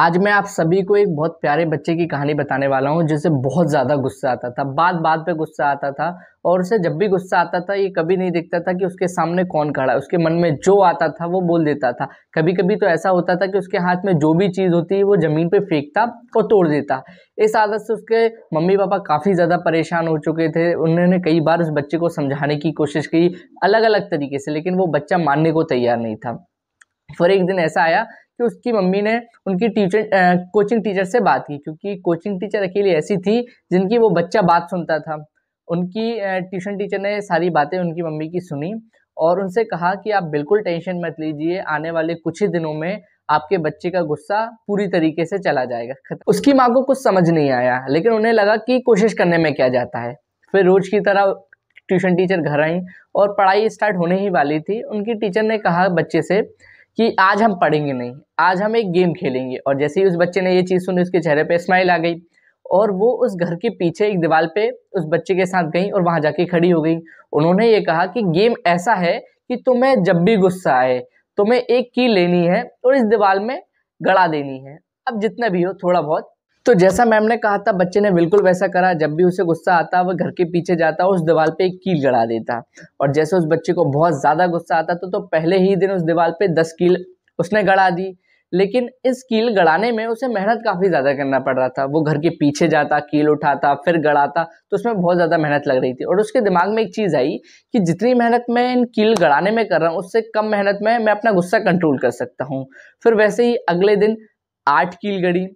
आज मैं आप सभी को एक बहुत प्यारे बच्चे की कहानी बताने वाला हूँ जिसे बहुत ज़्यादा गुस्सा आता था बात बात पे गुस्सा आता था और उसे जब भी गुस्सा आता था ये कभी नहीं दिखता था कि उसके सामने कौन खड़ा है उसके मन में जो आता था वो बोल देता था कभी कभी तो ऐसा होता था कि उसके हाथ में जो भी चीज़ होती है वो ज़मीन पर फेंकता और तोड़ देता इस आदत से उसके मम्मी पापा काफ़ी ज़्यादा परेशान हो चुके थे उन्होंने कई बार उस बच्चे को समझाने की कोशिश की अलग अलग तरीके से लेकिन वो बच्चा मानने को तैयार नहीं था फिर एक दिन ऐसा आया कि उसकी मम्मी ने उनकी टीचर कोचिंग टीचर से बात की क्योंकि कोचिंग टीचर अकेली ऐसी थी जिनकी वो बच्चा बात सुनता था उनकी ट्यूशन टीचर ने सारी बातें उनकी मम्मी की सुनी और उनसे कहा कि आप बिल्कुल टेंशन मत लीजिए आने वाले कुछ ही दिनों में आपके बच्चे का गुस्सा पूरी तरीके से चला जाएगा उसकी माँ को कुछ समझ नहीं आया लेकिन उन्हें लगा कि कोशिश करने में क्या जाता है फिर रोज की तरह ट्यूशन टीचर घर आई और पढ़ाई स्टार्ट होने ही वाली थी उनकी टीचर ने कहा बच्चे से कि आज हम पढ़ेंगे नहीं आज हम एक गेम खेलेंगे और जैसे ही उस बच्चे ने ये चीज़ सुनी उसके चेहरे पे स्माइल आ गई और वो उस घर के पीछे एक दीवार पे उस बच्चे के साथ गई और वहाँ जाके खड़ी हो गई उन्होंने ये कहा कि गेम ऐसा है कि तुम्हें जब भी गुस्सा आए तुम्हें एक की लेनी है और इस दीवार में गड़ा देनी है अब जितना भी हो थोड़ा बहुत तो जैसा मैम ने कहा था बच्चे ने बिल्कुल वैसा करा जब भी उसे गुस्सा आता वह घर के पीछे जाता उस दीवार पे एक कील गड़ा देता और जैसे उस बच्चे को बहुत ज़्यादा गुस्सा आता तो, तो पहले ही दिन उस दीवार पे दस कील उसने गड़ा दी लेकिन इस कील गड़ाने में उसे मेहनत काफ़ी ज़्यादा करना पड़ रहा था वो घर के पीछे जाता कील उठाता फिर गड़ाता तो उसमें बहुत ज़्यादा मेहनत लग रही थी और उसके दिमाग में एक चीज़ आई कि जितनी मेहनत मैं इन कील गड़ाने में कर रहा हूँ उससे कम मेहनत में मैं अपना गुस्सा कंट्रोल कर सकता हूँ फिर वैसे ही अगले दिन आठ कील गड़ी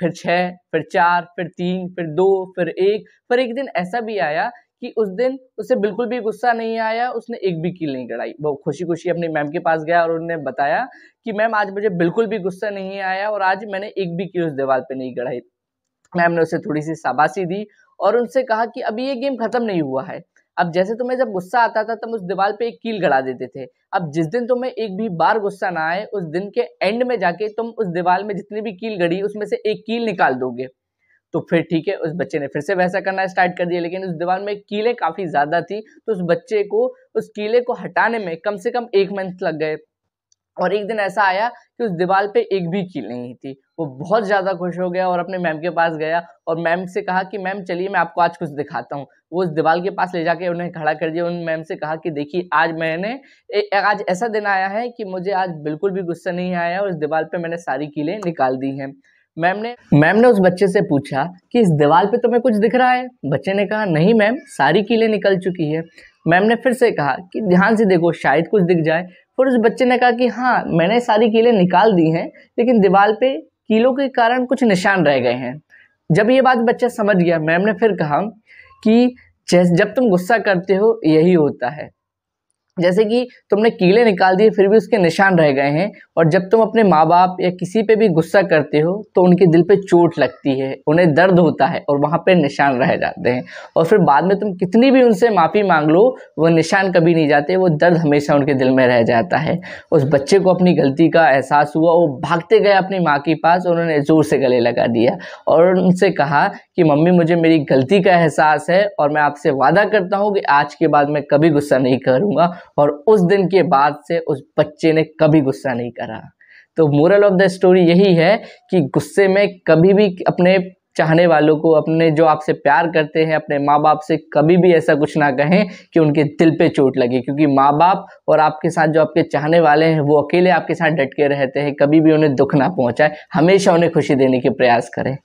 फिर छः फिर चार फिर तीन फिर दो फिर एक पर एक दिन ऐसा भी आया कि उस दिन उसे बिल्कुल भी गुस्सा नहीं आया उसने एक भी कील नहीं कराई वो खुशी खुशी अपनी मैम के पास गया और उन्होंने बताया कि मैम आज मुझे बिल्कुल भी गुस्सा नहीं आया और आज मैंने एक भी कील उस दीवार पे नहीं कड़ाई मैम ने उसे थोड़ी सी शाबाशी दी और उनसे कहा कि अभी ये गेम खत्म नहीं हुआ है अब जैसे तुम्हें जब गुस्सा आता था तुम उस दीवार पे एक कील गड़ा देते थे अब जिस दिन तुम्हें एक भी बार गुस्सा ना आए उस दिन के एंड में जाके तुम उस दीवार में जितनी भी कील गड़ी उसमें से एक कील निकाल दोगे तो फिर ठीक है उस बच्चे ने फिर से वैसा करना स्टार्ट कर दिया लेकिन उस दीवार में कीलें काफ़ी ज़्यादा थी तो उस बच्चे को उस कीले को हटाने में कम से कम एक मंथ लग गए और एक दिन ऐसा आया कि उस दीवार पे एक भी कील नहीं थी वो बहुत ज़्यादा खुश हो गया और अपने मैम के पास गया और मैम से कहा कि मैम चलिए मैं आपको आज कुछ दिखाता हूँ वो उस दीवार के पास ले जाके उन्हें खड़ा कर दिया उन मैम से कहा कि देखिए आज मैंने ए, आज ऐसा दिन आया है कि मुझे आज बिल्कुल भी गुस्सा नहीं आया और उस दीवार पर मैंने सारी कीलें निकाल दी हैं मैम ने मैम ने उस बच्चे से पूछा कि इस दीवार पे तुम्हें कुछ दिख रहा है बच्चे ने कहा नहीं मैम सारी कीलें निकल चुकी है मैम ने फिर से कहा कि ध्यान से देखो शायद कुछ दिख जाए फिर उस बच्चे ने कहा कि हाँ मैंने सारी कीलें निकाल दी हैं लेकिन दीवार पे कीलों के कारण कुछ निशान रह गए हैं जब ये बात बच्चा समझ गया मैम ने फिर कहा कि जब तुम गुस्सा करते हो यही होता है जैसे कि तुमने कीले निकाल दिए फिर भी उसके निशान रह गए हैं और जब तुम अपने माँ बाप या किसी पे भी गुस्सा करते हो तो उनके दिल पे चोट लगती है उन्हें दर्द होता है और वहाँ पे निशान रह जाते हैं और फिर बाद में तुम कितनी भी उनसे माफ़ी मांग लो वो निशान कभी नहीं जाते वो दर्द हमेशा उनके दिल में रह जाता है उस बच्चे को अपनी गलती का एहसास हुआ वो भागते गए अपनी माँ के पास और उन्होंने ज़ोर से गले लगा दिया और उनसे कहा कि मम्मी मुझे मेरी गलती का एहसास है और मैं आपसे वादा करता हूँ कि आज के बाद मैं कभी गुस्सा नहीं करूँगा और उस दिन के बाद से उस बच्चे ने कभी गुस्सा नहीं करा तो मोरल ऑफ द स्टोरी यही है कि गुस्से में कभी भी अपने चाहने वालों को अपने जो आपसे प्यार करते हैं अपने माँ बाप से कभी भी ऐसा कुछ ना कहें कि उनके दिल पे चोट लगे क्योंकि माँ बाप और आपके साथ जो आपके चाहने वाले हैं वो अकेले आपके साथ डट के रहते हैं कभी भी उन्हें दुख ना पहुँचाए हमेशा उन्हें खुशी देने के प्रयास करें